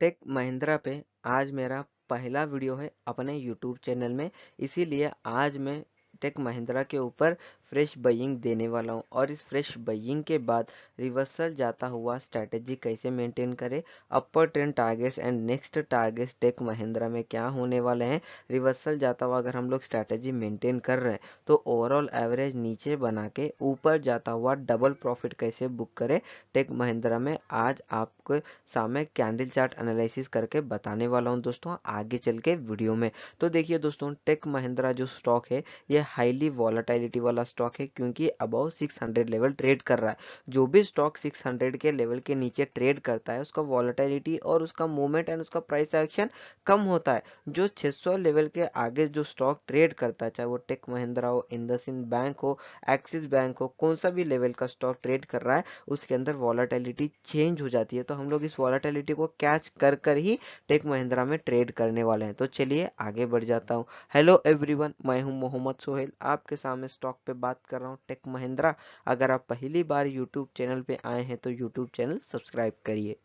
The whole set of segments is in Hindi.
टेक महिंद्रा पे आज मेरा पहला वीडियो है अपने यूट्यूब चैनल में इसीलिए आज मैं टेक महिंद्रा के ऊपर फ्रेश बइंग देने वाला हूँ और इस फ्रेश बइंग के बाद रिवर्सल जाता हुआ स्ट्रैटेजी कैसे मेंटेन करें upper trend targets and next targets Tech Mahindra में क्या होने वाले हैं रिवर्सल जाता हुआ अगर हम लोग स्ट्रैटेजी मेंटेन कर रहे हैं तो ओवरऑल एवरेज नीचे बना के ऊपर जाता हुआ डबल प्रॉफिट कैसे बुक करें टेक महिंद्रा में आज आपके सामने कैंडल चार्ट एनालिसिस करके बताने वाला हूँ दोस्तों आगे चल के वीडियो में तो देखिए दोस्तों टेक महिंद्रा जो स्टॉक है ये हाईली वॉलाटाइलिटी वाला स्टॉक है क्योंकि अबव 600 लेवल ट्रेड कर रहा है जो भी स्टॉक 600 के लेवल के नीचे ट्रेड करता है उसका वॉलिटिलिटी और उसका मूवमेंट एंड उसका प्राइस एक्शन कम होता है जो 600 लेवल के आगे जो स्टॉक ट्रेड करता है चाहे वो टेक महिंद्रा हो इंदसिन बैंक हो एक्सिस बैंक हो कौन सा भी लेवल का स्टॉक ट्रेड कर रहा है उसके अंदर वॉलिटिलिटी चेंज हो जाती है तो हम लोग इस वॉलिटिलिटी को कैच कर कर ही टेक महिंद्रा में ट्रेड करने वाले हैं तो चलिए आगे बढ़ जाता हूँ हेलो एवरीवन मैं हूँ मोहम्मद सोहेल आपके सामने स्टॉक पे बात कर रहा हूँ टेक महिंद्रा अगर आप पहली बार यूट्यूब चैनल पे आए हैं तो यूट्यूब चैनल सब्सक्राइब करिए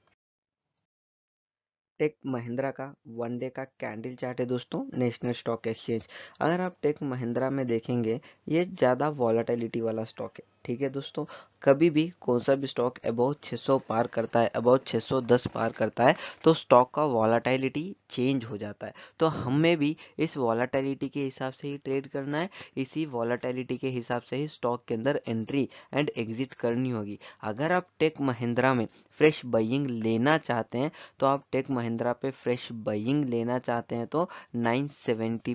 टेक महिंद्रा का वन डे का कैंडल चार्ट है दोस्तों नेशनल स्टॉक एक्सचेंज अगर आप टेक महिंद्रा में देखेंगे ये ज़्यादा वॉलेटिलिटी वाला स्टॉक है ठीक है दोस्तों कभी भी कौन सा भी स्टॉक अबाउट 600 पार करता है अबाउट 610 पार करता है तो स्टॉक का वॉलाटाइलिटी चेंज हो जाता है तो हमें भी इस वॉलाटाइलिटी के हिसाब से ही ट्रेड करना है इसी वॉलाटाइलिटी के हिसाब से ही स्टॉक के अंदर एंट्री एंड एग्जिट करनी होगी अगर आप टेक महिंद्रा में फ्रेश बइंग लेना चाहते हैं तो आप टेक महिंद्रा पे फ्रेश बइंग लेना चाहते हैं तो नाइन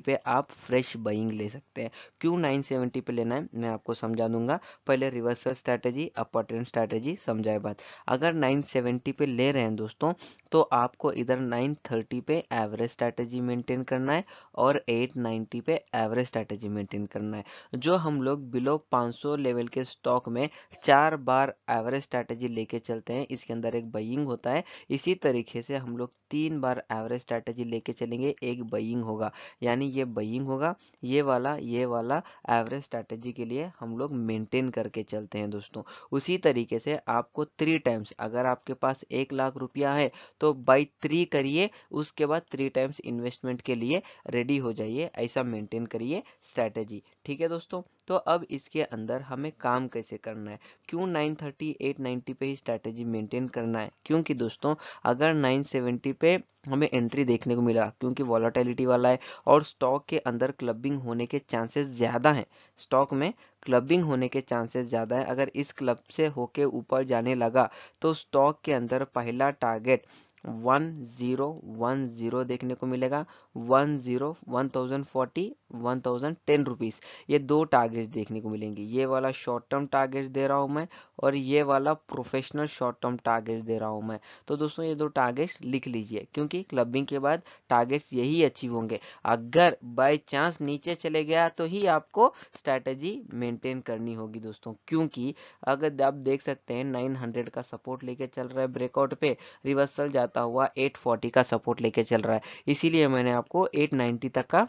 पे आप फ्रेश बाइंग ले सकते हैं क्यों नाइन पे लेना है मैं आपको समझा दूंगा पर पहले reversal strategy upper trend strategy समझाए बात अगर 970 पे ले रहे हैं दोस्तों तो आपको इधर 930 पे एवरेज स्ट्रैटेजी मेंटेन करना है और 890 पे एवरेज स्ट्रैटेजी मेंटेन करना है जो हम लोग बिलो 500 लेवल के स्टॉक में चार बार एवरेज स्ट्रैटेजी लेके चलते हैं इसके अंदर एक बइंग होता है इसी तरीके से हम लोग तीन बार एवरेज स्ट्रैटेजी लेके चलेंगे एक बइंग होगा यानी ये बइंग होगा ये वाला ये वाला एवरेज स्ट्रैटेजी के लिए हम लोग मेंटेन कर करके चलते हैं दोस्तों उसी तरीके से आपको थ्री टाइम्स अगर आपके पास एक लाख रुपया है तो बाई थ्री करिए उसके बाद थ्री टाइम्स इन्वेस्टमेंट के लिए रेडी हो जाइए ऐसा मेंटेन करिए स्ट्रैटेजी ठीक है दोस्तों तो अब इसके अंदर हमें काम कैसे करना है क्यों 930 890 पे ही स्ट्रैटेजी मेंटेन करना है क्योंकि दोस्तों अगर 970 पे हमें एंट्री देखने को मिला क्योंकि वॉलाटिलिटी वाला है और स्टॉक के अंदर क्लबिंग होने के चांसेस ज़्यादा हैं स्टॉक में क्लबिंग होने के चांसेस ज़्यादा है अगर इस क्लब से होके ऊपर जाने लगा तो स्टॉक के अंदर पहला target one zero one zero देखने को मिलेगा one zero one thousand forty one thousand ten rupees ये दो टारगेट्स देखने को मिलेंगे ये वाला शॉर्ट टर्म टारगेट दे रहा हूँ मैं और ये वाला प्रोफेशनल शॉर्ट टर्म टारगेट दे रहा हूँ मैं तो दोस्तों ये दो टारगेट्स लिख लीजिए क्योंकि क्लबिंग के बाद टारगेट्स यही अचीव होंगे अगर बाय चांस नीचे चले गया तो ही आपको स्ट्रैटेजी मेंटेन करनी होगी दोस्तों क्योंकि अगर आप देख सकते हैं नाइन का सपोर्ट लेके चल रहा है ब्रेकआउट पे रिवर्सल जाता हुआ एट का सपोर्ट लेके चल रहा है इसीलिए मैंने आपको एट तक का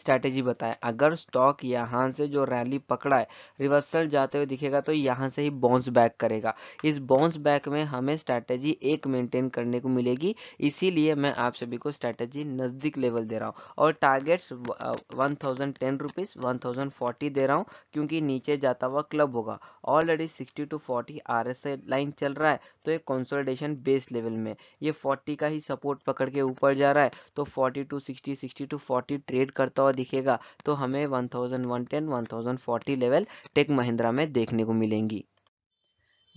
स्ट्रैटेजी बताएं अगर स्टॉक यहाँ से जो रैली पकड़ा है रिवर्सल जाते हुए दिखेगा तो यहाँ से ही बाउंस बैक करेगा इस बाउंस बैक में हमें स्ट्रैटेजी एक मेंटेन करने को मिलेगी इसीलिए मैं आप सभी को स्ट्रैटेजी नज़दीक लेवल दे रहा हूँ और targets one thousand ten rupees one thousand forty दे रहा हूँ क्योंकि नीचे जाता हुआ क्लब होगा already sixty two forty R S line चल रहा है तो एक कंसोलिडेशन बेस लेवल में ये फोर्टी का ही सपोर्ट पकड़ के ऊपर जा रहा है तो forty two sixty sixty two forty trade करता बढ़ता हुआ दिखेगा तो हमें one thousand 1040 level Tech Mahindra में देखने को मिलेंगी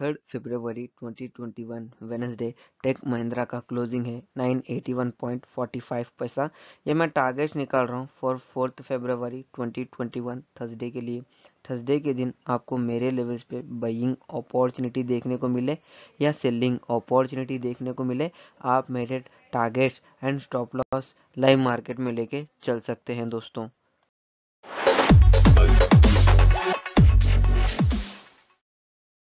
थर्ड फरवरी 2021 वेनसडे टेक महिंद्रा का क्लोजिंग है 981.45 पैसा ये मैं टारगेट निकाल रहा हूँ फॉर फोर्थ फरवरी 2021 थर्सडे के लिए थर्सडे के दिन आपको मेरे लेवल्स पे बइंग अपॉर्चुनिटी देखने को मिले या सेलिंग अपॉर्चुनिटी देखने को मिले आप मेरे targets and stop loss live market में लेके चल सकते हैं दोस्तों